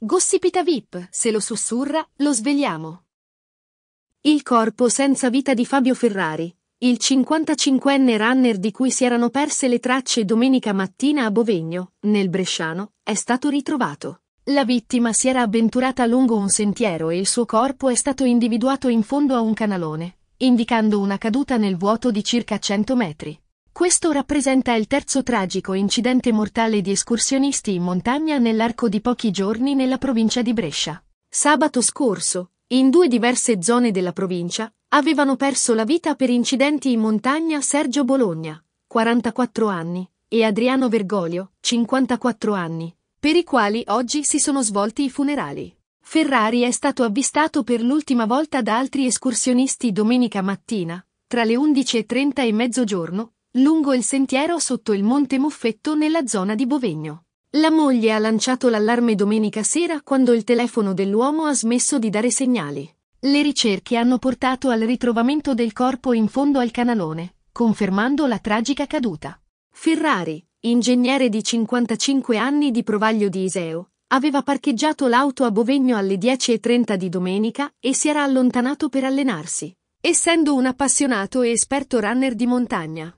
Gossipita VIP, se lo sussurra, lo svegliamo. Il corpo senza vita di Fabio Ferrari, il 55enne runner di cui si erano perse le tracce domenica mattina a Bovegno, nel Bresciano, è stato ritrovato. La vittima si era avventurata lungo un sentiero e il suo corpo è stato individuato in fondo a un canalone, indicando una caduta nel vuoto di circa 100 metri. Questo rappresenta il terzo tragico incidente mortale di escursionisti in montagna nell'arco di pochi giorni nella provincia di Brescia. Sabato scorso, in due diverse zone della provincia, avevano perso la vita per incidenti in montagna Sergio Bologna, 44 anni, e Adriano Vergoglio, 54 anni, per i quali oggi si sono svolti i funerali. Ferrari è stato avvistato per l'ultima volta da altri escursionisti domenica mattina, tra le 11.30 e mezzogiorno, lungo il sentiero sotto il Monte Muffetto nella zona di Bovegno. La moglie ha lanciato l'allarme domenica sera quando il telefono dell'uomo ha smesso di dare segnali. Le ricerche hanno portato al ritrovamento del corpo in fondo al canalone, confermando la tragica caduta. Ferrari, ingegnere di 55 anni di Provaglio di Iseo, aveva parcheggiato l'auto a Bovegno alle 10.30 di domenica e si era allontanato per allenarsi, essendo un appassionato e esperto runner di montagna.